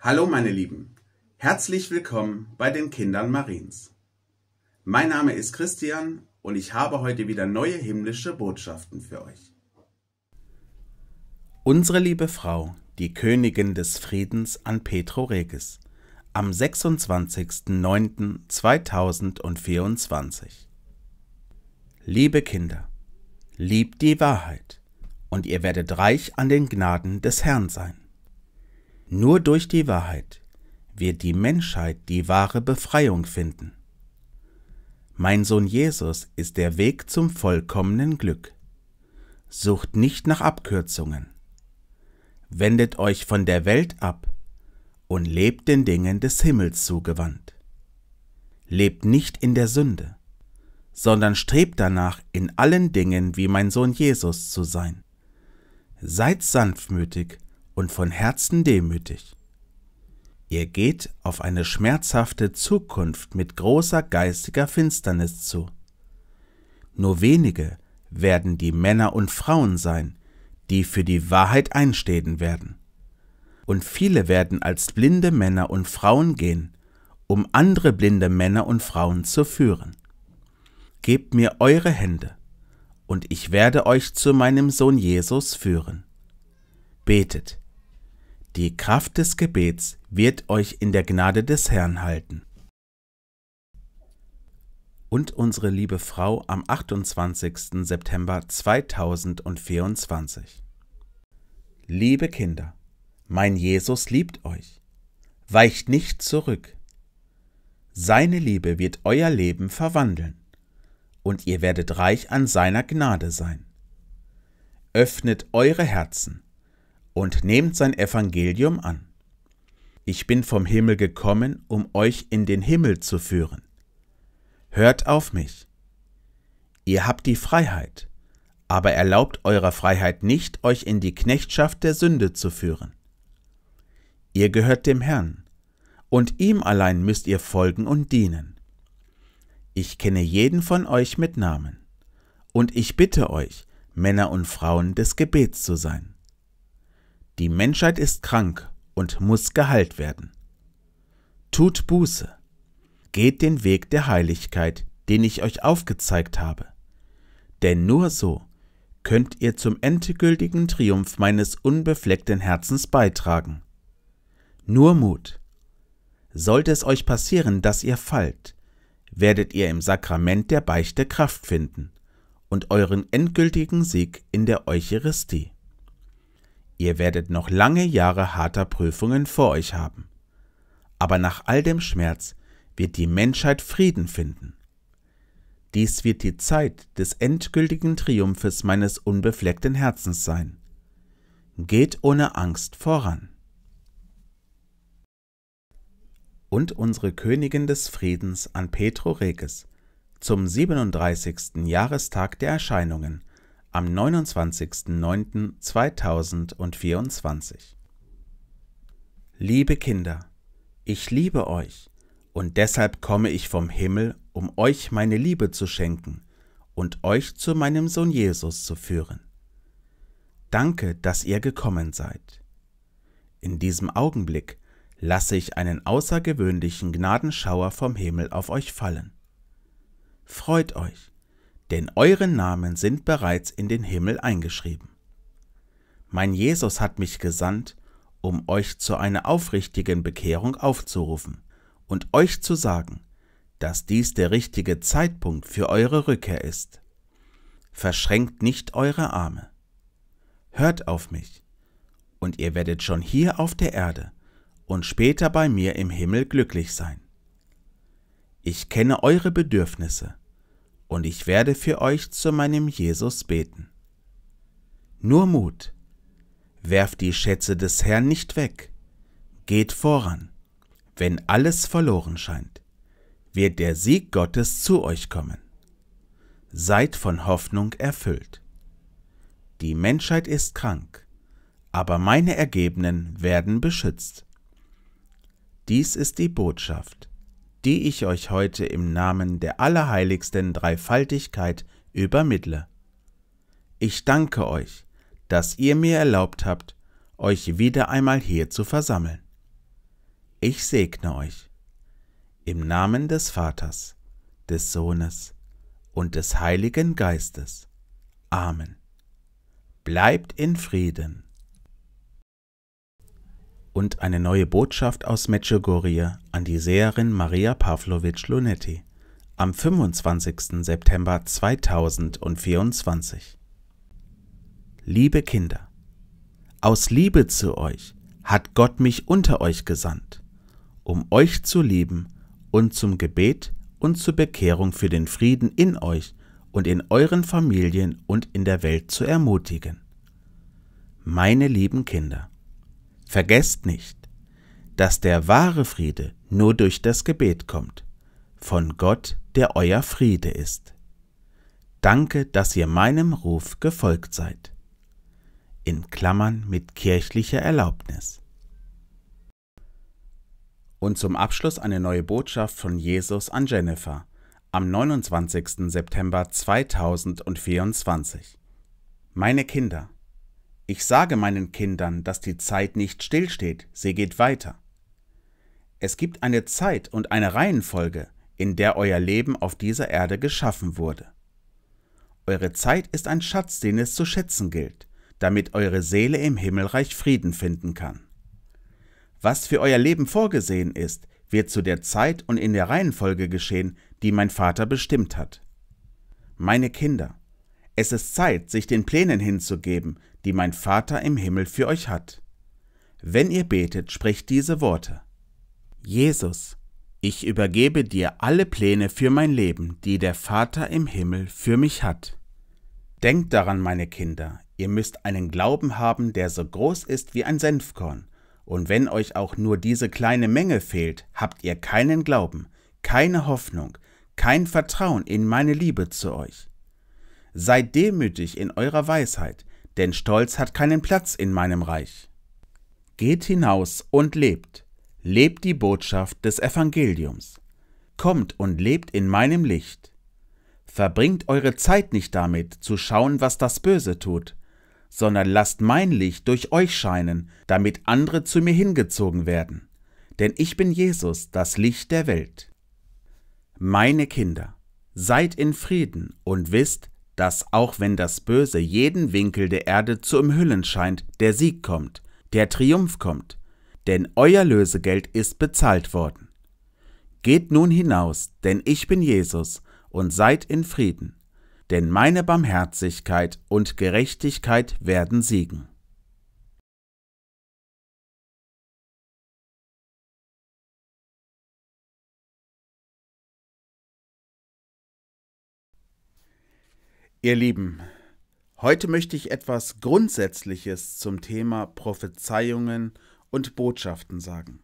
Hallo meine Lieben, herzlich willkommen bei den Kindern Mariens. Mein Name ist Christian und ich habe heute wieder neue himmlische Botschaften für euch. Unsere liebe Frau, die Königin des Friedens an Petro Regis, am 26.09.2024. Liebe Kinder, liebt die Wahrheit, und ihr werdet reich an den Gnaden des Herrn sein. Nur durch die Wahrheit wird die Menschheit die wahre Befreiung finden. Mein Sohn Jesus ist der Weg zum vollkommenen Glück. Sucht nicht nach Abkürzungen. Wendet euch von der Welt ab und lebt den Dingen des Himmels zugewandt. Lebt nicht in der Sünde, sondern strebt danach, in allen Dingen wie mein Sohn Jesus zu sein. Seid sanftmütig und von Herzen demütig. Ihr geht auf eine schmerzhafte Zukunft mit großer geistiger Finsternis zu. Nur wenige werden die Männer und Frauen sein, die für die Wahrheit einstehen werden. Und viele werden als blinde Männer und Frauen gehen, um andere blinde Männer und Frauen zu führen. Gebt mir eure Hände, und ich werde euch zu meinem Sohn Jesus führen. Betet, die Kraft des Gebets wird euch in der Gnade des Herrn halten. Und unsere liebe Frau am 28. September 2024. Liebe Kinder, mein Jesus liebt euch. Weicht nicht zurück. Seine Liebe wird euer Leben verwandeln, und ihr werdet reich an seiner Gnade sein. Öffnet eure Herzen und nehmt sein Evangelium an. Ich bin vom Himmel gekommen, um euch in den Himmel zu führen. Hört auf mich. Ihr habt die Freiheit, aber erlaubt eurer Freiheit nicht, euch in die Knechtschaft der Sünde zu führen. Ihr gehört dem Herrn, und ihm allein müsst ihr folgen und dienen. Ich kenne jeden von euch mit Namen, und ich bitte euch, Männer und Frauen des Gebets zu sein. Die Menschheit ist krank und muss geheilt werden. Tut Buße. Geht den Weg der Heiligkeit, den ich euch aufgezeigt habe. Denn nur so könnt ihr zum endgültigen Triumph meines unbefleckten Herzens beitragen. Nur Mut. Sollte es euch passieren, dass ihr fallt, werdet ihr im Sakrament der Beichte Kraft finden und euren endgültigen Sieg in der Eucharistie. Ihr werdet noch lange Jahre harter Prüfungen vor euch haben. Aber nach all dem Schmerz wird die Menschheit Frieden finden. Dies wird die Zeit des endgültigen Triumphes meines unbefleckten Herzens sein. Geht ohne Angst voran. Und unsere Königin des Friedens an Petro Reges zum 37. Jahrestag der Erscheinungen am 29.09.2024. Liebe Kinder, ich liebe euch, und deshalb komme ich vom Himmel, um euch meine Liebe zu schenken und euch zu meinem Sohn Jesus zu führen. Danke, dass ihr gekommen seid. In diesem Augenblick lasse ich einen außergewöhnlichen Gnadenschauer vom Himmel auf euch fallen. Freut euch, denn eure Namen sind bereits in den Himmel eingeschrieben. Mein Jesus hat mich gesandt, um euch zu einer aufrichtigen Bekehrung aufzurufen und euch zu sagen, dass dies der richtige Zeitpunkt für eure Rückkehr ist. Verschränkt nicht eure Arme. Hört auf mich, und ihr werdet schon hier auf der Erde und später bei mir im Himmel glücklich sein. Ich kenne eure Bedürfnisse und ich werde für euch zu meinem Jesus beten. Nur Mut, werft die Schätze des Herrn nicht weg, geht voran, wenn alles verloren scheint, wird der Sieg Gottes zu euch kommen. Seid von Hoffnung erfüllt. Die Menschheit ist krank, aber meine Ergebenen werden beschützt. Dies ist die Botschaft, die ich euch heute im Namen der allerheiligsten Dreifaltigkeit übermittle. Ich danke euch, dass ihr mir erlaubt habt, euch wieder einmal hier zu versammeln. Ich segne euch. Im Namen des Vaters, des Sohnes und des Heiligen Geistes. Amen. Bleibt in Frieden und eine neue Botschaft aus Medjugorje an die Seherin Maria Pavlovic Lunetti am 25. September 2024. Liebe Kinder, aus Liebe zu euch hat Gott mich unter euch gesandt, um euch zu lieben und zum Gebet und zur Bekehrung für den Frieden in euch und in euren Familien und in der Welt zu ermutigen. Meine lieben Kinder, Vergesst nicht, dass der wahre Friede nur durch das Gebet kommt, von Gott, der euer Friede ist. Danke, dass ihr meinem Ruf gefolgt seid. In Klammern mit kirchlicher Erlaubnis. Und zum Abschluss eine neue Botschaft von Jesus an Jennifer am 29. September 2024. Meine Kinder, ich sage meinen Kindern, dass die Zeit nicht stillsteht, sie geht weiter. Es gibt eine Zeit und eine Reihenfolge, in der euer Leben auf dieser Erde geschaffen wurde. Eure Zeit ist ein Schatz, den es zu schätzen gilt, damit eure Seele im Himmelreich Frieden finden kann. Was für euer Leben vorgesehen ist, wird zu der Zeit und in der Reihenfolge geschehen, die mein Vater bestimmt hat. Meine Kinder, es ist Zeit, sich den Plänen hinzugeben, die mein Vater im Himmel für euch hat. Wenn ihr betet, spricht diese Worte. Jesus, ich übergebe dir alle Pläne für mein Leben, die der Vater im Himmel für mich hat. Denkt daran, meine Kinder, ihr müsst einen Glauben haben, der so groß ist wie ein Senfkorn, und wenn euch auch nur diese kleine Menge fehlt, habt ihr keinen Glauben, keine Hoffnung, kein Vertrauen in meine Liebe zu euch. Seid demütig in eurer Weisheit, denn Stolz hat keinen Platz in meinem Reich. Geht hinaus und lebt, lebt die Botschaft des Evangeliums. Kommt und lebt in meinem Licht. Verbringt eure Zeit nicht damit, zu schauen, was das Böse tut, sondern lasst mein Licht durch euch scheinen, damit andere zu mir hingezogen werden. Denn ich bin Jesus, das Licht der Welt. Meine Kinder, seid in Frieden und wisst, dass auch wenn das Böse jeden Winkel der Erde zu umhüllen scheint, der Sieg kommt, der Triumph kommt, denn euer Lösegeld ist bezahlt worden. Geht nun hinaus, denn ich bin Jesus, und seid in Frieden, denn meine Barmherzigkeit und Gerechtigkeit werden siegen. Ihr Lieben, heute möchte ich etwas Grundsätzliches zum Thema Prophezeiungen und Botschaften sagen,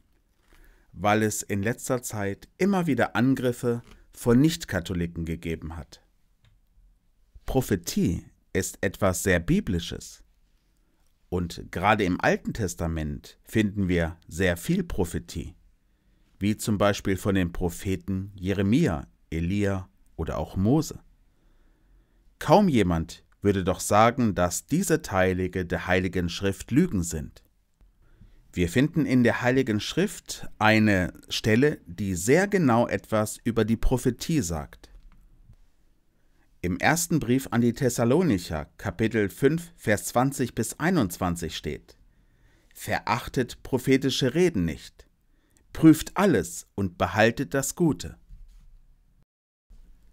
weil es in letzter Zeit immer wieder Angriffe von Nichtkatholiken gegeben hat. Prophetie ist etwas sehr Biblisches. Und gerade im Alten Testament finden wir sehr viel Prophetie, wie zum Beispiel von den Propheten Jeremia, Elia oder auch Mose. Kaum jemand würde doch sagen, dass diese Teile der Heiligen Schrift Lügen sind. Wir finden in der Heiligen Schrift eine Stelle, die sehr genau etwas über die Prophetie sagt. Im ersten Brief an die Thessalonicher, Kapitel 5, Vers 20 bis 21 steht: Verachtet prophetische Reden nicht, prüft alles und behaltet das Gute.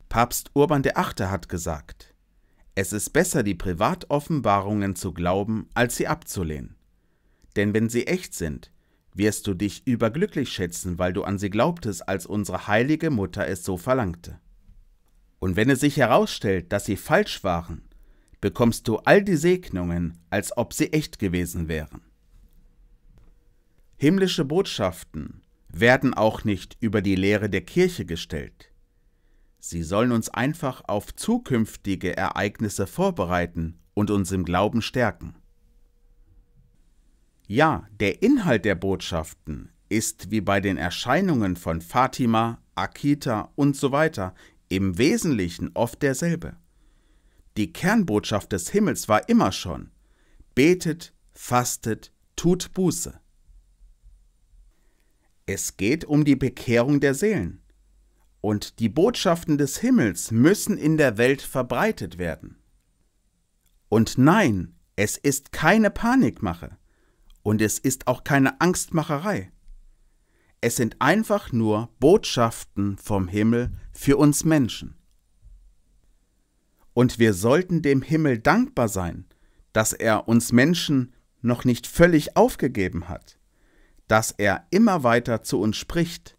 Papst Urban VIII. hat gesagt: es ist besser, die Privatoffenbarungen zu glauben, als sie abzulehnen. Denn wenn sie echt sind, wirst du dich überglücklich schätzen, weil du an sie glaubtest, als unsere heilige Mutter es so verlangte. Und wenn es sich herausstellt, dass sie falsch waren, bekommst du all die Segnungen, als ob sie echt gewesen wären. Himmlische Botschaften werden auch nicht über die Lehre der Kirche gestellt. Sie sollen uns einfach auf zukünftige Ereignisse vorbereiten und uns im Glauben stärken. Ja, der Inhalt der Botschaften ist wie bei den Erscheinungen von Fatima, Akita und so weiter im Wesentlichen oft derselbe. Die Kernbotschaft des Himmels war immer schon, betet, fastet, tut Buße. Es geht um die Bekehrung der Seelen und die Botschaften des Himmels müssen in der Welt verbreitet werden. Und nein, es ist keine Panikmache und es ist auch keine Angstmacherei. Es sind einfach nur Botschaften vom Himmel für uns Menschen. Und wir sollten dem Himmel dankbar sein, dass er uns Menschen noch nicht völlig aufgegeben hat, dass er immer weiter zu uns spricht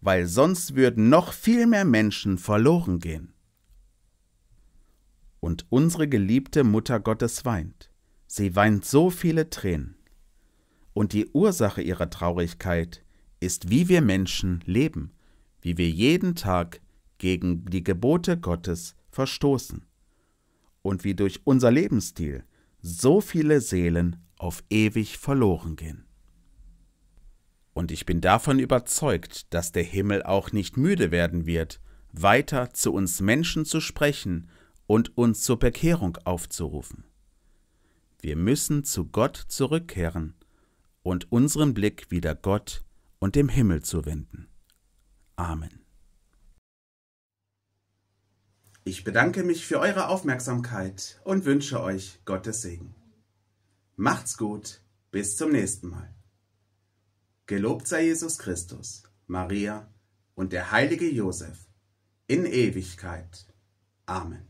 weil sonst würden noch viel mehr Menschen verloren gehen. Und unsere geliebte Mutter Gottes weint. Sie weint so viele Tränen. Und die Ursache ihrer Traurigkeit ist, wie wir Menschen leben, wie wir jeden Tag gegen die Gebote Gottes verstoßen und wie durch unser Lebensstil so viele Seelen auf ewig verloren gehen. Und ich bin davon überzeugt, dass der Himmel auch nicht müde werden wird, weiter zu uns Menschen zu sprechen und uns zur Bekehrung aufzurufen. Wir müssen zu Gott zurückkehren und unseren Blick wieder Gott und dem Himmel zu wenden. Amen. Ich bedanke mich für eure Aufmerksamkeit und wünsche euch Gottes Segen. Macht's gut, bis zum nächsten Mal. Gelobt sei Jesus Christus, Maria und der heilige Josef, in Ewigkeit. Amen.